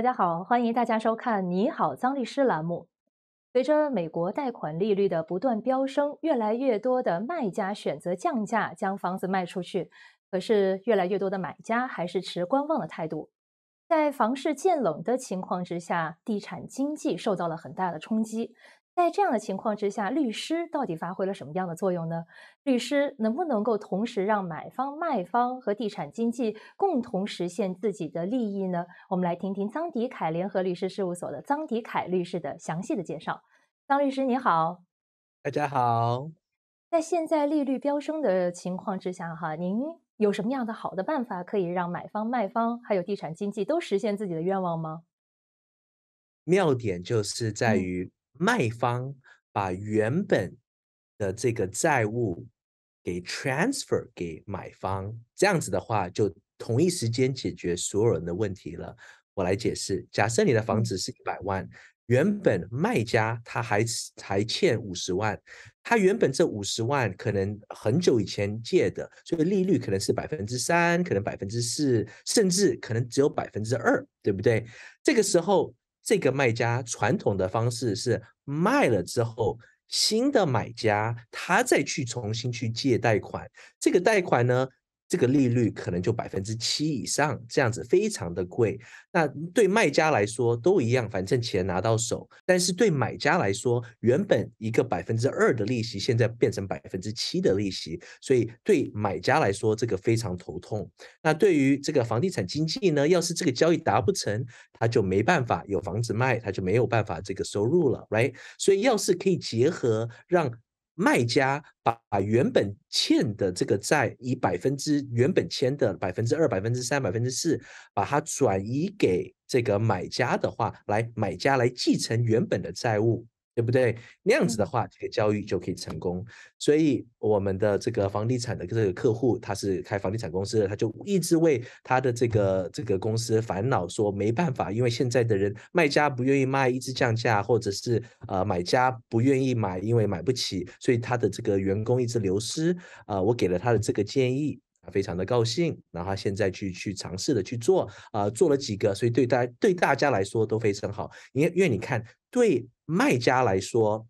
大家好，欢迎大家收看《你好，张律师》栏目。随着美国贷款利率的不断飙升，越来越多的卖家选择降价将房子卖出去，可是越来越多的买家还是持观望的态度。在房市渐冷的情况之下，地产经济受到了很大的冲击。在这样的情况之下，律师到底发挥了什么样的作用呢？律师能不能够同时让买方、卖方和地产经济共同实现自己的利益呢？我们来听听张迪凯联合律师事务所的张迪凯律师的详细的介绍。张律师你好，大家好。在现在利率飙升的情况之下，哈，您有什么样的好的办法可以让买方、卖方还有地产经济都实现自己的愿望吗？妙点就是在于。卖方把原本的这个债务给 transfer 给买方，这样子的话，就同一时间解决所有人的问题了。我来解释：假设你的房子是一百万，原本卖家他还还欠五十万，他原本这五十万可能很久以前借的，所以利率可能是百分之三，可能百分之四，甚至可能只有百分之二，对不对？这个时候。这个卖家传统的方式是卖了之后，新的买家他再去重新去借贷款，这个贷款呢？这个利率可能就百分之七以上，这样子非常的贵。那对卖家来说都一样，反正钱拿到手。但是对买家来说，原本一个百分之二的利息，现在变成百分之七的利息，所以对买家来说这个非常头痛。那对于这个房地产经济呢，要是这个交易达不成，他就没办法有房子卖，他就没有办法这个收入了，right？所以要是可以结合让。卖家把原本欠的这个债，以百分之原本签的百分之二、百分之三、百分之四，把它转移给这个买家的话，来买家来继承原本的债务。对不对？那样子的话，这个教育就可以成功。所以我们的这个房地产的这个客户，他是开房地产公司的，他就一直为他的这个这个公司烦恼，说没办法，因为现在的人卖家不愿意卖，一直降价，或者是呃买家不愿意买，因为买不起，所以他的这个员工一直流失。啊，我给了他的这个建议，啊，非常的高兴，然后现在去去尝试的去做，啊，做了几个，所以对大对大家来说都非常好，因为因为你看。对卖家来说，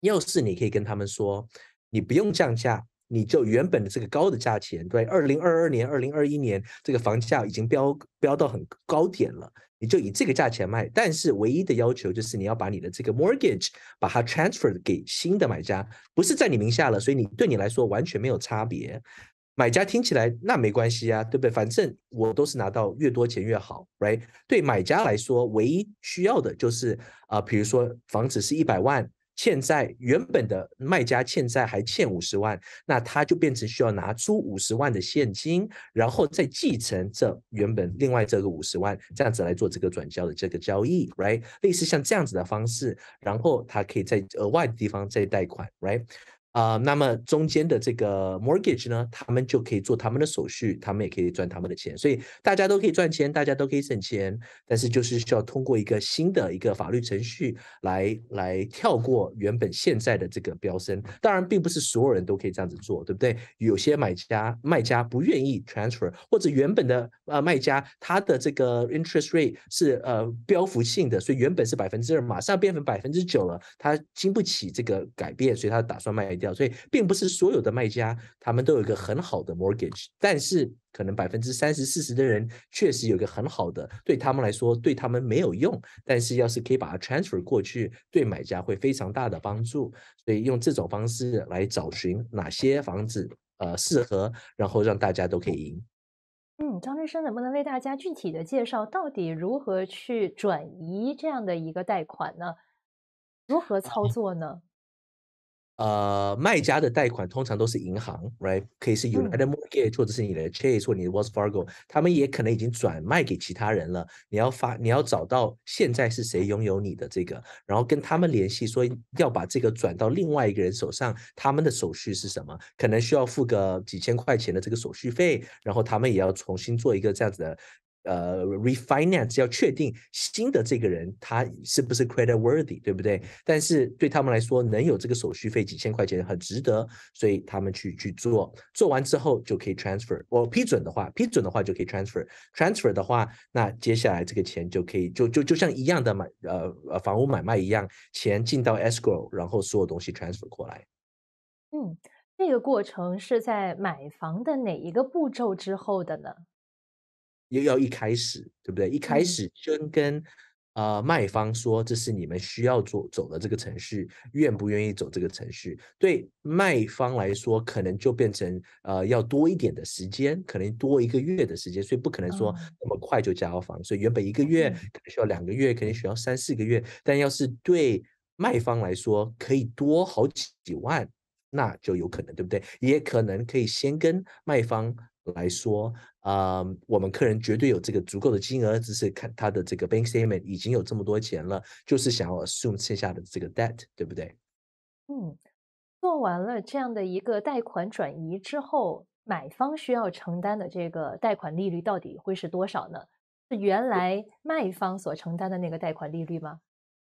要是你可以跟他们说，你不用降价，你就原本的这个高的价钱，对，二零二二年、二零二一年这个房价已经飙飙到很高点了，你就以这个价钱卖。但是唯一的要求就是你要把你的这个 mortgage 把它 t r a n s f e r 给新的买家，不是在你名下了，所以你对你来说完全没有差别。买家听起来那没关系呀，对不对？反正我都是拿到越多钱越好，right？对买家来说，唯一需要的就是，啊，比如说房子是一百万，欠债原本的卖家欠债还欠五十万，那他就变成需要拿出五十万的现金，然后再继承这原本另外这个五十万，这样子来做这个转交的这个交易，right？类似像这样子的方式，然后他可以在额外的地方再贷款，right？啊，那么中间的这个 mortgage 呢，他们就可以做他们的手续，他们也可以赚他们的钱，所以大家都可以赚钱，大家都可以省钱，但是就是需要通过一个新的一个法律程序来来跳过原本现在的这个飙升。当然，并不是所有人都可以这样子做，对不对？有些买家卖家不愿意 transfer，或者原本的呃卖家他的这个 interest rate 是呃标幅性的，所以原本是百分之二，马上变成百分之九了，他经不起这个改变，所以他打算卖所以，并不是所有的卖家他们都有一个很好的 mortgage，但是可能百分之三十、四十的人确实有一个很好的，对他们来说，对他们没有用。但是，要是可以把它 transfer 过去，对买家会非常大的帮助。所以，用这种方式来找寻哪些房子呃适合，然后让大家都可以赢。嗯，张律师，能不能为大家具体的介绍到底如何去转移这样的一个贷款呢？如何操作呢？呃，卖家的贷款通常都是银行，right？可以是 United Mortgage，或者是你的 Chase，或你的 Wells Fargo，他们也可能已经转卖给其他人了。你要发，你要找到现在是谁拥有你的这个，然后跟他们联系，说要把这个转到另外一个人手上，他们的手续是什么？可能需要付个几千块钱的这个手续费，然后他们也要重新做一个这样子的。呃，refinance 要确定新的这个人他是不是 credit worthy，对不对？但是对他们来说，能有这个手续费几千块钱很值得，所以他们去去做，做完之后就可以 transfer。我批准的话，批准的话就可以 transfer。transfer 的话，那接下来这个钱就可以就就就像一样的买呃呃房屋买卖一样，钱进到 escrow，然后所有东西 transfer 过来。嗯，这个过程是在买房的哪一个步骤之后的呢？又要一开始，对不对？一开始先跟呃卖方说，这是你们需要做走的这个程序，愿不愿意走这个程序？对卖方来说，可能就变成呃要多一点的时间，可能多一个月的时间，所以不可能说那么快就交房。所以原本一个月可能需要两个月，可能需要三四个月。但要是对卖方来说，可以多好几万，那就有可能，对不对？也可能可以先跟卖方来说。啊，我们客人绝对有这个足够的金额，只是看他的这个 bank statement 已经有这么多钱了，就是想要 assume 剩下的这个 debt，对不对？嗯，做完了这样的一个贷款转移之后，买方需要承担的这个贷款利率到底会是多少呢？是原来卖方所承担的那个贷款利率吗？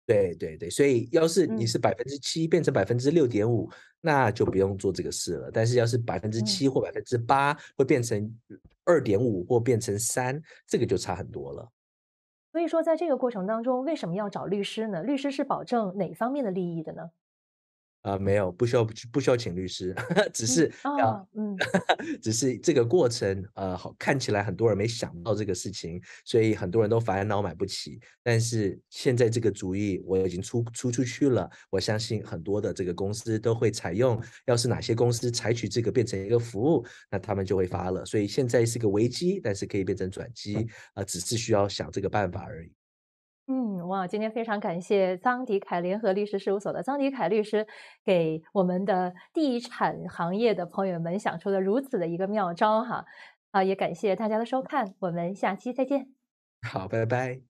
对对对，所以要是你是百分之七变成百分之六点五，那就不用做这个事了。但是要是百分之七或百分之八会变成。二点五或变成三，这个就差很多了。所以说，在这个过程当中，为什么要找律师呢？律师是保证哪方面的利益的呢？啊，没有，不需要不需要请律师，只是啊，嗯，只是这个过程，呃，好看起来很多人没想到这个事情，所以很多人都烦恼买不起。但是现在这个主意我已经出出出去了，我相信很多的这个公司都会采用。要是哪些公司采取这个变成一个服务，那他们就会发了。所以现在是个危机，但是可以变成转机啊，只是需要想这个办法而已。嗯。哇，今天非常感谢张迪凯联合律师事务所的张迪凯律师，给我们的地产行业的朋友们想出了如此的一个妙招哈！啊，也感谢大家的收看，我们下期再见。好，拜拜。